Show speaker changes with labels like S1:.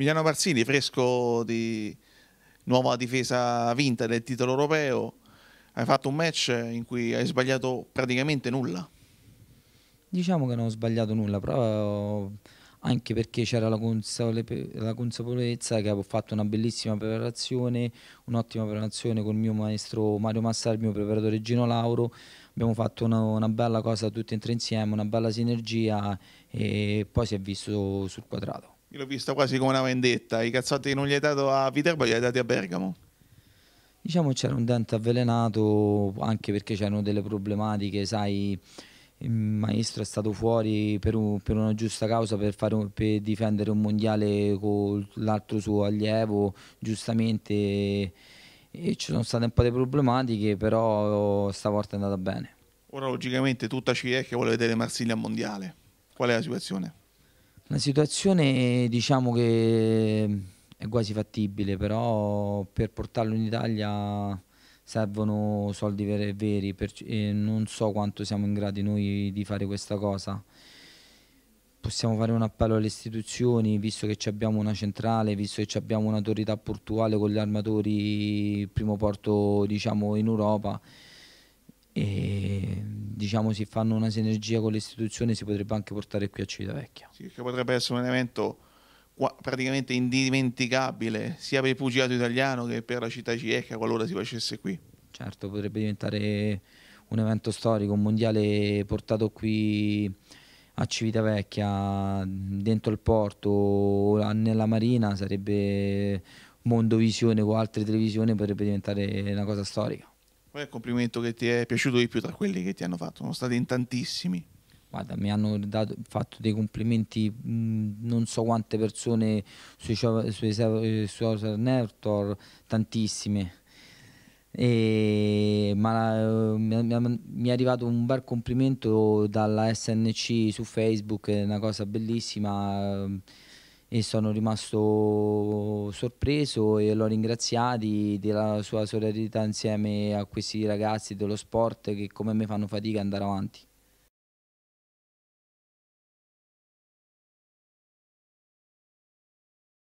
S1: Emiliano Marzini, fresco di nuova difesa vinta del titolo europeo, hai fatto un match in cui hai sbagliato praticamente nulla.
S2: Diciamo che non ho sbagliato nulla, però anche perché c'era la, consapevole, la, consapevolezza che avevo fatto una bellissima preparazione, un'ottima preparazione con il mio maestro Mario Massar, il mio preparatore Gino Lauro, abbiamo fatto una, una bella cosa tutti e tre insieme, una bella sinergia e poi si è visto sul quadrato.
S1: Io l'ho vista quasi come una vendetta. I cazzotti che non gli hai dato a Viterbo gli hai dati a Bergamo.
S2: Diciamo c'era un dente avvelenato anche perché c'erano delle problematiche, sai, il maestro è stato fuori per, un, per una giusta causa per, un, per, difendere un mondiale con l'altro suo allievo, giustamente e ci sono state un po' di problematiche, però stavolta è andata bene.
S1: Ora logicamente tutta CE che vuole vedere Marsiglia mondiale. Qual è la situazione?
S2: Una situazione diciamo che è quasi fattibile, però per portarlo in Italia servono soldi veri e veri per, e non so quanto siamo in grado noi di fare questa cosa. Possiamo fare un appello alle istituzioni, visto che abbiamo una centrale, visto che abbiamo un'autorità portuale con gli armatori, primo porto diciamo, in Europa. E diciamo, si fanno una sinergia con l'istituzione si potrebbe anche portare qui a Civitavecchia.
S1: Sì, che potrebbe essere un evento praticamente indimenticabile sia per il pugilato italiano che per la città di cieca qualora si facesse
S2: qui. Certo, potrebbe diventare un evento storico, un mondiale portato qui a Civitavecchia, dentro il porto, nella marina, sarebbe Mondovisione o altre televisioni, potrebbe diventare una cosa storica.
S1: Qual è il complimento che ti è piaciuto di più tra quelli che ti hanno fatto? Sono stati in tantissimi.
S2: Guarda, mi hanno dato, fatto dei complimenti mh, mm, non so quante persone sui, sui, sui eh, social network, tantissime. E, ma eh, mi, mi è arrivato un bel complimento dalla SNC su Facebook, una cosa bellissima e sono rimasto sorpreso e l'ho ringraziato della sua solidarietà insieme a questi ragazzi dello sport che come me fanno fatica ad andare avanti.